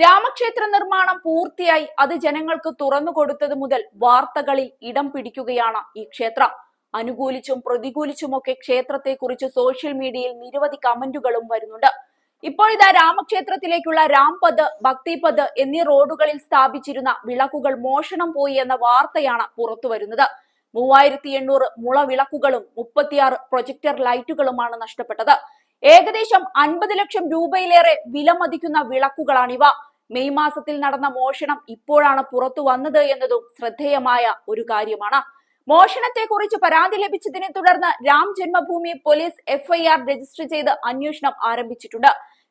രാമക്ഷേത്ര നിർമ്മാണം പൂർത്തിയായി അത് ജനങ്ങൾക്ക് തുറന്നു കൊടുത്തത് മുതൽ വാർത്തകളിൽ ഇടം പിടിക്കുകയാണ് ഈ ക്ഷേത്രം അനുകൂലിച്ചും പ്രതികൂലിച്ചുമൊക്കെ ക്ഷേത്രത്തെക്കുറിച്ച് സോഷ്യൽ മീഡിയയിൽ നിരവധി കമന്റുകളും വരുന്നുണ്ട് ഇപ്പോൾ ഇതാ രാമക്ഷേത്രത്തിലേക്കുള്ള രാംപദ് ഭക്തിപദ് എന്നീ റോഡുകളിൽ സ്ഥാപിച്ചിരുന്ന വിളക്കുകൾ മോഷണം പോയി എന്ന വാർത്തയാണ് പുറത്തു വരുന്നത് മൂവായിരത്തി എണ്ണൂറ് മുള വിളക്കുകളും മുപ്പത്തിയാറ് പ്രൊജക്ടർ ലൈറ്റുകളുമാണ് നഷ്ടപ്പെട്ടത് ഏകദേശം അൻപത് ലക്ഷം രൂപയിലേറെ വിലമതിക്കുന്ന വിളക്കുകളാണിവ മെയ് മാസത്തിൽ നടന്ന മോഷണം ഇപ്പോഴാണ് പുറത്തു വന്നത് എന്നതും ശ്രദ്ധേയമായ ഒരു കാര്യമാണ് മോഷണത്തെക്കുറിച്ച് പരാതി ലഭിച്ചതിനെ തുടർന്ന് Ram Janmabhoomi police FIR register ചെയ്ത് അന്വേഷണം ആരംഭിച്ചിട്ടുണ്ട്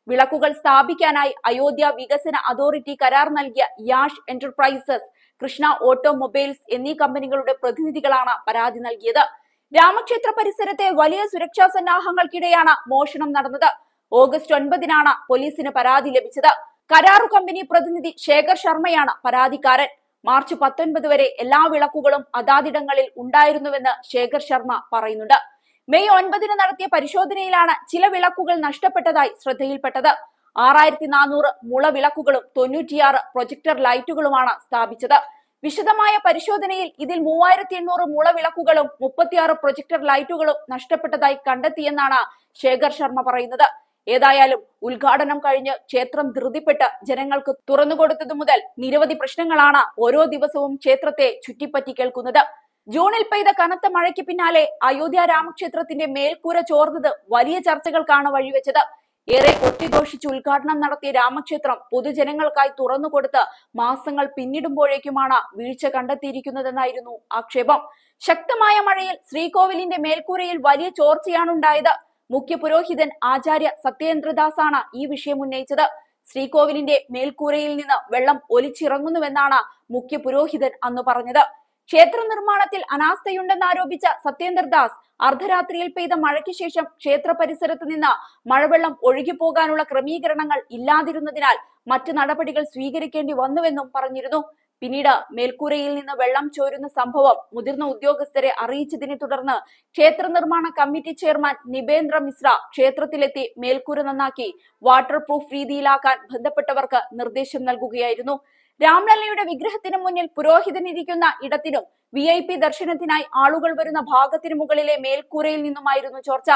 വിളക്കുകൾ സ്ഥാപിക്കാനായി അയോധ്യ വികസന അതോറിറ്റി കരാർ നൽകിയ യാഷ് എന്റർപ്രൈസസ് കൃഷ്ണ ഓട്ടോമൊബൈൽസ് എന്നീ കമ്പനികളുടെ പ്രതിനിധികളാണ് പരാതി നൽകിയത് രാമക്ഷേത്ര പരിസരത്തെ വലിയ സുരക്ഷാ സന്നാഹങ്ങൾക്കിടെയാണ് മോഷണം നടന്നത് ഓഗസ്റ്റ് ഒൻപതിനാണ് പോലീസിന് പരാതി ലഭിച്ചത് കരാറു കമ്പനി പ്രതിനിധി ശേഖർ ശർമ്മയാണ് പരാതിക്കാരൻ മാർച്ച് പത്തൊൻപത് വരെ എല്ലാ വിളക്കുകളും അതാതിടങ്ങളിൽ ഉണ്ടായിരുന്നുവെന്ന് ശേഖർ ശർമ്മ പറയുന്നുണ്ട് മെയ് ഒൻപതിന് നടത്തിയ പരിശോധനയിലാണ് ചില വിളക്കുകൾ നഷ്ടപ്പെട്ടതായി ശ്രദ്ധയിൽപ്പെട്ടത് ആറായിരത്തി നാനൂറ് മുള വിളക്കുകളും തൊണ്ണൂറ്റിയാറ് പ്രൊജക്ടർ ലൈറ്റുകളുമാണ് സ്ഥാപിച്ചത് വിശദമായ പരിശോധനയിൽ ഇതിൽ മൂവായിരത്തി എണ്ണൂറ് മുളവിളക്കുകളും മുപ്പത്തിയാറ് പ്രൊജക്ടർ ലൈറ്റുകളും നഷ്ടപ്പെട്ടതായി കണ്ടെത്തിയെന്നാണ് ശേഖർ ശർമ്മ പറയുന്നത് ഏതായാലും ഉദ്ഘാടനം കഴിഞ്ഞ് ക്ഷേത്രം ധൃതിപ്പെട്ട് ജനങ്ങൾക്ക് തുറന്നുകൊടുത്തതു മുതൽ നിരവധി പ്രശ്നങ്ങളാണ് ഓരോ ദിവസവും ക്ഷേത്രത്തെ ചുറ്റിപ്പറ്റി കേൾക്കുന്നത് ജൂണിൽ പെയ്ത കനത്ത മഴയ്ക്ക് പിന്നാലെ അയോധ്യ രാമക്ഷേത്രത്തിന്റെ മേൽക്കൂര ചോർന്നത് വലിയ ചർച്ചകൾക്കാണ് വഴിവെച്ചത് ഏറെ കൊട്ടിഘോഷിച്ച് ഉദ്ഘാടനം നടത്തിയ രാമക്ഷേത്രം പൊതുജനങ്ങൾക്കായി തുറന്നുകൊടുത്ത് മാസങ്ങൾ പിന്നിടുമ്പോഴേക്കുമാണ് വീഴ്ച കണ്ടെത്തിയിരിക്കുന്നതെന്നായിരുന്നു ആക്ഷേപം ശക്തമായ മഴയിൽ ശ്രീകോവിലിന്റെ മേൽക്കൂരയിൽ വലിയ ചോർച്ചയാണുണ്ടായത് മുഖ്യ പുരോഹിതൻ ആചാര്യ സത്യേന്ദ്രദാസാണ് ഈ വിഷയം ഉന്നയിച്ചത് ശ്രീകോവിലിന്റെ മേൽക്കൂരയിൽ നിന്ന് വെള്ളം ഒലിച്ചിറങ്ങുന്നുവെന്നാണ് മുഖ്യ പുരോഹിതൻ അന്ന് പറഞ്ഞത് ക്ഷേത്ര നിർമ്മാണത്തിൽ ആരോപിച്ച സത്യേന്ദ്ര ദാസ് അർദ്ധരാത്രിയിൽ പെയ്ത മഴയ്ക്ക് ശേഷം ക്ഷേത്ര പരിസരത്ത് നിന്ന് മഴവെള്ളം ഒഴുകിപ്പോകാനുള്ള ക്രമീകരണങ്ങൾ ഇല്ലാതിരുന്നതിനാൽ മറ്റു നടപടികൾ സ്വീകരിക്കേണ്ടി വന്നുവെന്നും പറഞ്ഞിരുന്നു പിന്നീട് മേൽക്കൂരയിൽ നിന്ന് വെള്ളം ചോരുന്ന സംഭവം മുതിർന്ന ഉദ്യോഗസ്ഥരെ അറിയിച്ചതിനെ തുടർന്ന് ക്ഷേത്ര നിർമ്മാണ കമ്മിറ്റി ചെയർമാൻ നിപേന്ദ്ര മിശ്ര ക്ഷേത്രത്തിലെത്തി മേൽക്കൂര നന്നാക്കി വാട്ടർ പ്രൂഫ് രീതിയിലാക്കാൻ ബന്ധപ്പെട്ടവർക്ക് നിർദ്ദേശം നൽകുകയായിരുന്നു രാംലല്ലയുടെ വിഗ്രഹത്തിന് മുന്നിൽ ഇരിക്കുന്ന ഇടത്തിനും വി ഐ പി ദർശനത്തിനായി ആളുകൾ വരുന്ന ഭാഗത്തിനു മുകളിലെ മേൽക്കൂരയിൽ നിന്നുമായിരുന്നു ചോർച്ച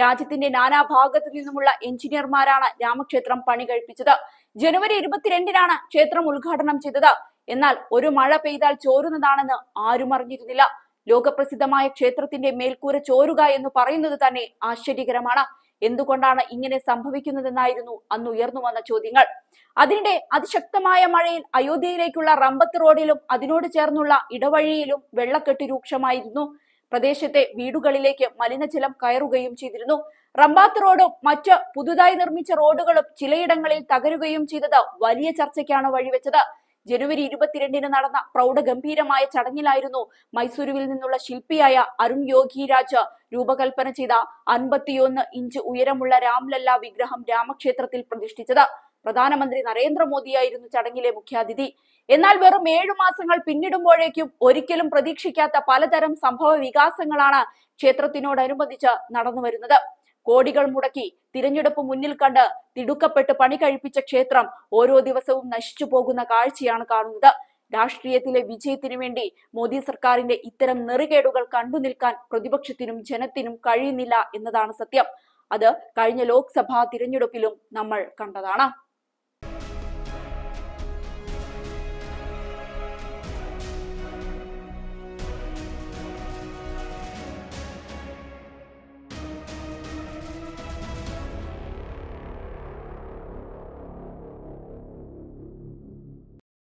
രാജ്യത്തിന്റെ നാനാ ഭാഗത്തു നിന്നുമുള്ള എഞ്ചിനീയർമാരാണ് രാമക്ഷേത്രം പണി കഴിപ്പിച്ചത് ജനുവരി ഇരുപത്തിരണ്ടിനാണ് ക്ഷേത്രം ഉദ്ഘാടനം ചെയ്തത് എന്നാൽ ഒരു മഴ പെയ്താൽ ചോരുന്നതാണെന്ന് ആരും അറിഞ്ഞിരുന്നില്ല ലോകപ്രസിദ്ധമായ ക്ഷേത്രത്തിന്റെ മേൽക്കൂര ചോരുക എന്ന് പറയുന്നത് തന്നെ ആശ്ചര്യകരമാണ് എന്തുകൊണ്ടാണ് ഇങ്ങനെ സംഭവിക്കുന്നതെന്നായിരുന്നു അന്ന് ഉയർന്നു വന്ന ചോദ്യങ്ങൾ അതിനിടെ അതിശക്തമായ മഴയിൽ അയോധ്യയിലേക്കുള്ള റമ്പത്ത് റോഡിലും അതിനോട് ചേർന്നുള്ള ഇടവഴിയിലും വെള്ളക്കെട്ട് രൂക്ഷമായിരുന്നു പ്രദേശത്തെ വീടുകളിലേക്ക് മലിനജലം കയറുകയും ചെയ്തിരുന്നു റമ്പാത്ത് റോഡും മറ്റ് പുതുതായി നിർമ്മിച്ച റോഡുകളും ചിലയിടങ്ങളിൽ തകരുകയും ചെയ്തത് വലിയ ചർച്ചയ്ക്കാണ് വഴിവെച്ചത് ജനുവരി ഇരുപത്തിരണ്ടിന് നടന്ന പ്രൗഢഗംഭീരമായ ചടങ്ങിലായിരുന്നു മൈസൂരുവിൽ നിന്നുള്ള ശില്പിയായ അരുൺ യോഗിരാജ് രൂപകൽപ്പന ചെയ്ത അൻപത്തിയൊന്ന് ഇഞ്ച് ഉയരമുള്ള രാംലല്ല വിഗ്രഹം രാമക്ഷേത്രത്തിൽ പ്രതിഷ്ഠിച്ചത് പ്രധാനമന്ത്രി നരേന്ദ്രമോദിയായിരുന്നു ചടങ്ങിലെ മുഖ്യാതിഥി എന്നാൽ വെറും ഏഴു മാസങ്ങൾ പിന്നിടുമ്പോഴേക്കും ഒരിക്കലും പ്രതീക്ഷിക്കാത്ത പലതരം സംഭവ വികാസങ്ങളാണ് ക്ഷേത്രത്തിനോടനുബന്ധിച്ച് നടന്നുവരുന്നത് കോടികൾ മുടക്കി തിരഞ്ഞെടുപ്പ് മുന്നിൽ കണ്ട് തിടുക്കപ്പെട്ട് പണി കഴിപ്പിച്ച ക്ഷേത്രം ഓരോ ദിവസവും നശിച്ചു പോകുന്ന കാഴ്ചയാണ് കാണുന്നത് രാഷ്ട്രീയത്തിലെ വിജയത്തിനു വേണ്ടി മോദി സർക്കാരിന്റെ ഇത്തരം നെറുകേടുകൾ കണ്ടു നിൽക്കാൻ പ്രതിപക്ഷത്തിനും ജനത്തിനും കഴിയുന്നില്ല എന്നതാണ് സത്യം അത് കഴിഞ്ഞ ലോക്സഭാ തിരഞ്ഞെടുപ്പിലും നമ്മൾ കണ്ടതാണ്